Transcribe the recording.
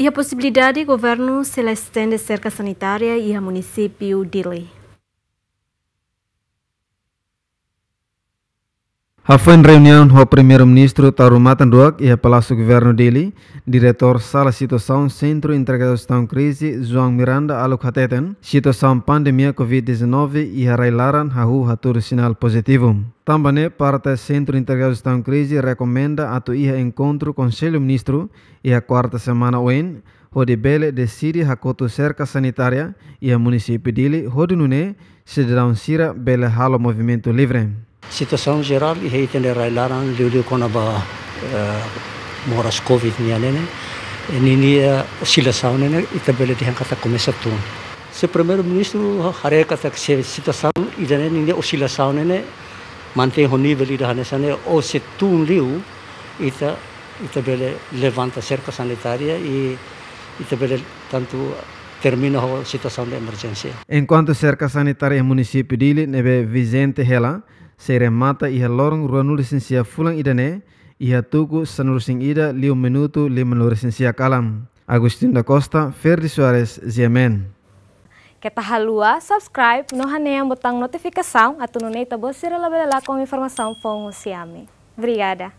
E a possibilidade, governo Celestém de Cerca Sanitária e a município de Lei. Hafan reunião com o primeiro-ministro Tarumatan Matanduak e a Palácio Governo dele, diretor Sala Situação Centro Integração Crise, João Miranda Alucateten, situação pandemia Covid-19 e a Railaran Rahu Hatur sinal positivo. Também parte Centro Integração Crise recomenda a tuia encontro com o Conselho Ministro e a quarta semana onde Bele decide coto cerca sanitária e a município dele, Rodinune, se dá um Sira Bele Halo Movimento Livre situação geral e tende railaran lulu konaba eh, moras covid nianene nini eh, seleção nene itabele dihan kata começa tun se primeiro ministro hare kata se situação idane nini oscilação nene mantém o nível da hanesane ou se tun liu ita itabele levanta cerca sanitária e itabele tanto termina a situação de emergência. Enquanto cerca sanitária em município de Ile, neve Vicente Hela, Seire mata iha lorong rua nulisin sia fulang idane, iha tuku sanurusing ida liu menutu li menurusin sia kalam. Agustin da Costa, Ferdi Suarez, Ziamen. Kita halua, subscribe, nohane yang botang notifikasi, atau nunei tabo sirela belela com informação fongo siame. Obrigada.